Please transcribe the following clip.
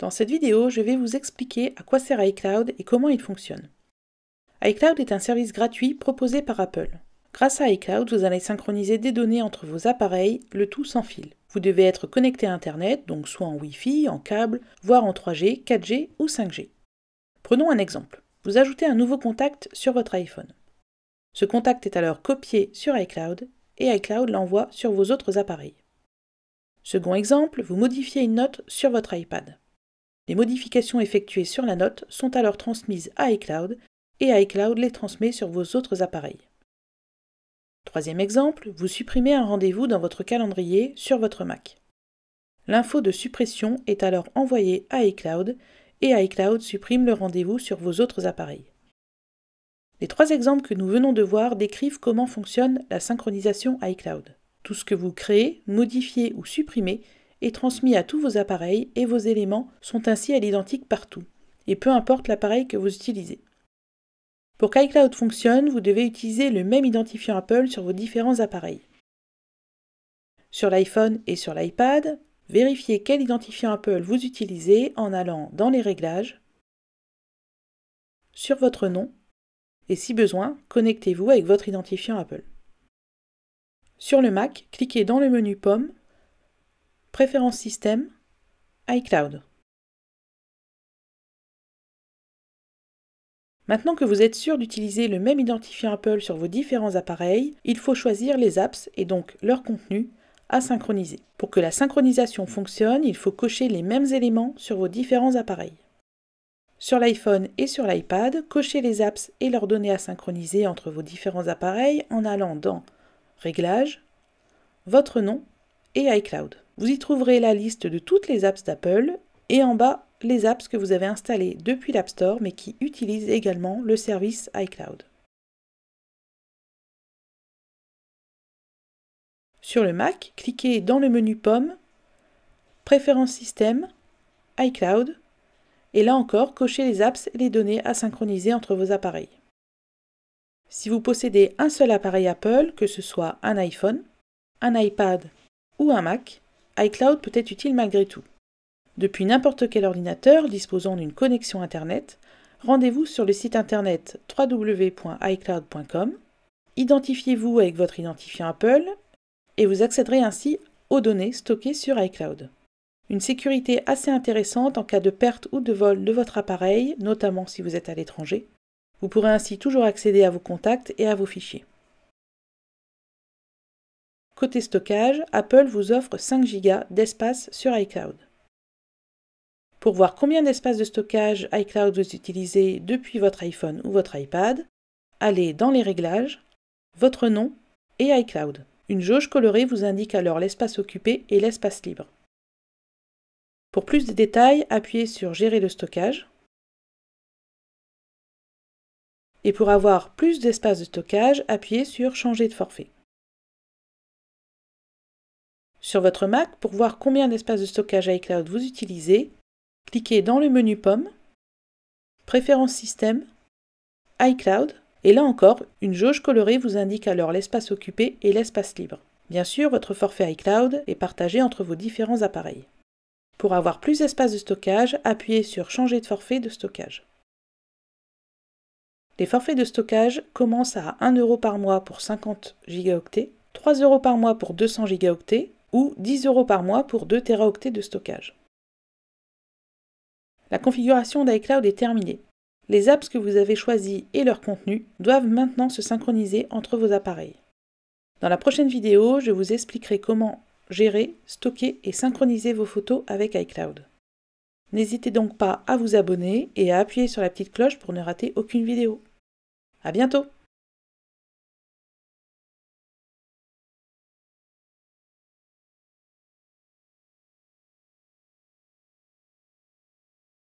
Dans cette vidéo, je vais vous expliquer à quoi sert iCloud et comment il fonctionne. iCloud est un service gratuit proposé par Apple. Grâce à iCloud, vous allez synchroniser des données entre vos appareils, le tout sans fil. Vous devez être connecté à Internet, donc soit en Wi-Fi, en câble, voire en 3G, 4G ou 5G. Prenons un exemple. Vous ajoutez un nouveau contact sur votre iPhone. Ce contact est alors copié sur iCloud et iCloud l'envoie sur vos autres appareils. Second exemple, vous modifiez une note sur votre iPad. Les modifications effectuées sur la note sont alors transmises à iCloud et iCloud les transmet sur vos autres appareils. Troisième exemple, vous supprimez un rendez-vous dans votre calendrier sur votre Mac. L'info de suppression est alors envoyée à iCloud et iCloud supprime le rendez-vous sur vos autres appareils. Les trois exemples que nous venons de voir décrivent comment fonctionne la synchronisation iCloud. Tout ce que vous créez, modifiez ou supprimez est transmis à tous vos appareils et vos éléments sont ainsi à l'identique partout, et peu importe l'appareil que vous utilisez. Pour qu'iCloud fonctionne, vous devez utiliser le même identifiant Apple sur vos différents appareils. Sur l'iPhone et sur l'iPad, vérifiez quel identifiant Apple vous utilisez en allant dans les réglages, sur votre nom, et si besoin, connectez-vous avec votre identifiant Apple. Sur le Mac, cliquez dans le menu Pomme Préférences système, iCloud. Maintenant que vous êtes sûr d'utiliser le même identifiant Apple sur vos différents appareils, il faut choisir les apps et donc leur contenu à synchroniser. Pour que la synchronisation fonctionne, il faut cocher les mêmes éléments sur vos différents appareils. Sur l'iPhone et sur l'iPad, cochez les apps et leurs données à synchroniser entre vos différents appareils en allant dans Réglages, Votre nom et iCloud. Vous y trouverez la liste de toutes les apps d'Apple et en bas les apps que vous avez installées depuis l'App Store mais qui utilisent également le service iCloud. Sur le Mac, cliquez dans le menu Pomme, Préférences système, iCloud, et là encore, cochez les apps et les données à synchroniser entre vos appareils. Si vous possédez un seul appareil Apple, que ce soit un iPhone, un iPad ou un Mac, iCloud peut être utile malgré tout. Depuis n'importe quel ordinateur disposant d'une connexion Internet, rendez-vous sur le site internet www.icloud.com, identifiez-vous avec votre identifiant Apple et vous accéderez ainsi aux données stockées sur iCloud. Une sécurité assez intéressante en cas de perte ou de vol de votre appareil, notamment si vous êtes à l'étranger. Vous pourrez ainsi toujours accéder à vos contacts et à vos fichiers. Côté stockage, Apple vous offre 5 Go d'espace sur iCloud. Pour voir combien d'espace de stockage iCloud vous utilisez depuis votre iPhone ou votre iPad, allez dans les réglages, votre nom et iCloud. Une jauge colorée vous indique alors l'espace occupé et l'espace libre. Pour plus de détails, appuyez sur Gérer le stockage. Et pour avoir plus d'espace de stockage, appuyez sur Changer de forfait. Sur votre Mac, pour voir combien d'espace de stockage iCloud vous utilisez, cliquez dans le menu Pomme, Préférences système, iCloud, et là encore, une jauge colorée vous indique alors l'espace occupé et l'espace libre. Bien sûr, votre forfait iCloud est partagé entre vos différents appareils. Pour avoir plus d'espace de stockage, appuyez sur Changer de forfait de stockage. Les forfaits de stockage commencent à 1€ par mois pour 50 Go, 3€ par mois pour 200 Go, ou 10 euros par mois pour 2 Teraoctets de stockage. La configuration d'iCloud est terminée. Les apps que vous avez choisies et leur contenu doivent maintenant se synchroniser entre vos appareils. Dans la prochaine vidéo, je vous expliquerai comment gérer, stocker et synchroniser vos photos avec iCloud. N'hésitez donc pas à vous abonner et à appuyer sur la petite cloche pour ne rater aucune vidéo. A bientôt!